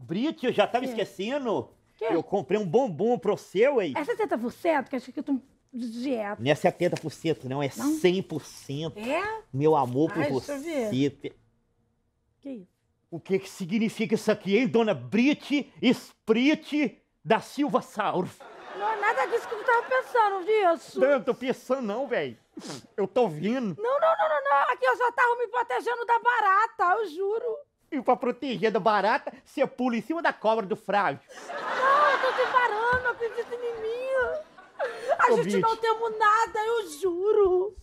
Brite, eu já tava Sim. É. esquecendo. Que? Eu comprei um bombom pro seu, hein? É 70%? Que acho que tu de dieta. Não é 70%, não, é não? 100%. É? Meu amor por Ai, ah, você. Que isso? O que, que significa isso aqui, hein, dona Brit Sprit da Silva Sauro? Não, é nada disso que eu tava pensando, disso. Não, eu não tô pensando não, velho. Eu tô vindo. Não, não, não, não, não. Aqui eu só tava me protegendo da barata, eu juro. E pra proteger da barata, você pula em cima da cobra do Frávio. Não, ah, eu tô te parando, acredita em mim. A Ô, gente bicho. não temo nada, eu juro.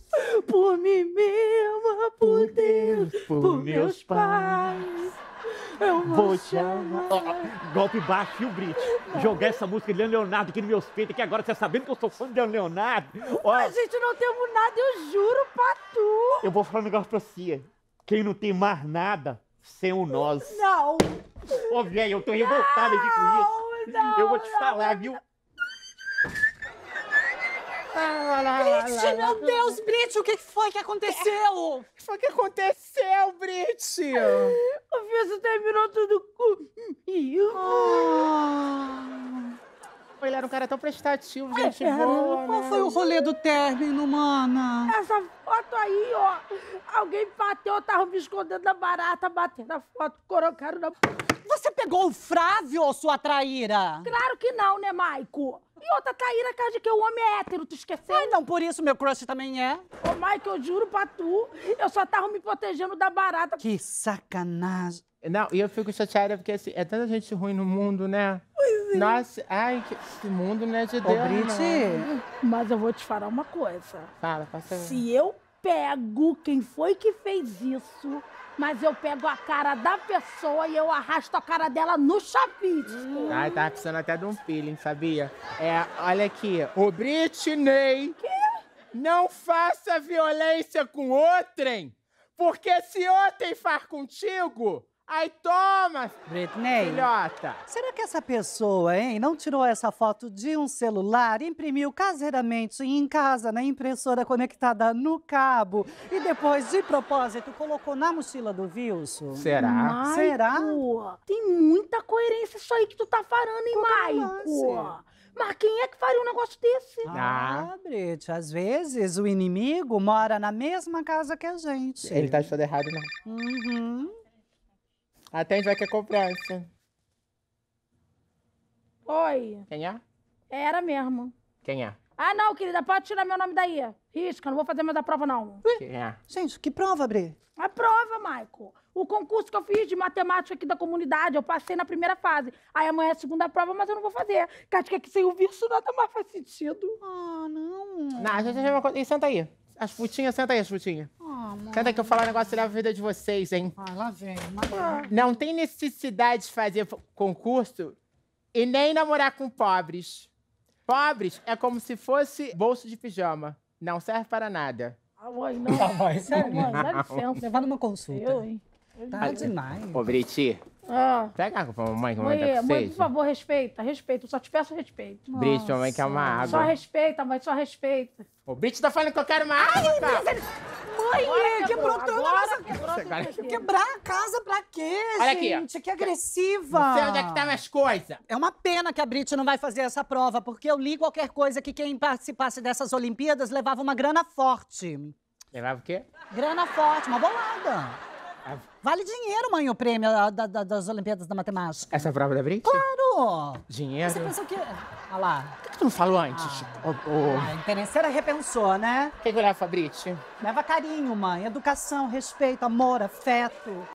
Por mim mesma, por, por Deus, Deus, por, por meus pais. pais. Eu vou te amar. Oh, golpe baixo, o Brit? Jogar essa música de Leonardo aqui no meu peitos, que agora você tá sabendo que eu sou fã de Leonardo. Oh. A gente não temos nada, eu juro pra tu. Eu vou falar um negócio pra você. Quem não tem mais nada, sem o nós. Não! Ô, oh, velho, eu tô revoltado aqui com isso. Não, eu vou te não, falar, não. viu? Ah, Brit, meu Deus, Brit, o que foi que aconteceu? O que foi que aconteceu, Brit? O Fiso terminou tudo com... Ah. Ele era um cara tão prestativo, gente é, boa, Qual né? foi o rolê do término, mana? Essa foto aí, ó. Alguém bateu, eu tava me escondendo da barata, batendo a foto, corocaram na... Você pegou o Frávio, sua traíra? Claro que não, né, Maico? E outra traíra, cara, de que o homem é hétero, tu esqueceu? Ai, não, por isso meu crush também é. Ô, Maico, eu juro pra tu, eu só tava me protegendo da barata. Que sacanagem. Não, e eu fico chateada porque assim, é tanta gente ruim no mundo, né? Brasil. Nossa, ai, que esse mundo né de Deus. Ô, Brit. Mas eu vou te falar uma coisa. Fala, passa aí. Se eu pego quem foi que fez isso, mas eu pego a cara da pessoa e eu arrasto a cara dela no chapisco. Hum. Ai, tava precisando até de um feeling, sabia? É, olha aqui. O Britney. Que? Não faça violência com outrem, porque se ontem far contigo, Ai, toma, Britney. filhota. Será que essa pessoa, hein, não tirou essa foto de um celular, imprimiu caseiramente em casa, na impressora conectada no cabo e depois, de propósito, colocou na mochila do Wilson? Será? Maico, Será? Tem muita coerência isso aí que tu tá falando, hein, é Maico? Mas quem é que faria um negócio desse? Ah, ah Brit, às vezes o inimigo mora na mesma casa que a gente. Ele tá achando errado, não. Né? Uhum até Atende, vai que é cobrança. Oi. Quem é? Era mesmo. Quem é? Ah, não, querida, pode tirar meu nome daí. Risca, não vou fazer mais a prova, não. Quem é? Gente, que prova, Bre? A prova, Maico. O concurso que eu fiz de matemática aqui da comunidade, eu passei na primeira fase. Aí amanhã é a segunda prova, mas eu não vou fazer. Cátia, que sem o isso nada mais faz sentido. Ah, não. Não, gente, uma coisa. E senta aí. As frutinhas, senta aí, as frutinhas. Ah amor. Cada que eu falar um negócio, você a vida de vocês, hein? Ah, lá vem. Ah. Não tem necessidade de fazer concurso e nem namorar com pobres. Pobres é como se fosse bolso de pijama. Não serve para nada. Ah, mãe, não. Ah, mãe, é Sério, mãe, dá licença. Levar numa consulta. Eu, hein? tá demais. Ô, Briti, ah. Pega com a mamãe, que mamãe mãe, tá com mãe, por favor, respeita, respeita. Eu só te peço respeito. Brite, mamãe quer uma água. Só respeita, mãe, só respeita. O Brite tá falando que eu quero uma água, Ai, ele... Mãe, Agora é, quebrou toda a nossa... Quebrou Quebrar a casa pra quê, Olha aqui, gente? Aqui, que agressiva. Não sei onde é que tá minhas coisas. É uma pena que a Brit não vai fazer essa prova, porque eu li qualquer coisa que quem participasse dessas Olimpíadas levava uma grana forte. Levava o quê? Grana forte, uma bolada. Vale dinheiro, mãe, o prêmio da, da, das Olimpíadas da Matemática. Essa prova da Brix? Claro! Dinheiro? Você pensou que... Olha lá. Por que, que tu não falou antes? Ah, o, o... Ah, a interesseira repensou, né? O que, que eu levo, Fabrício? Leva carinho, mãe. Educação, respeito, amor, afeto.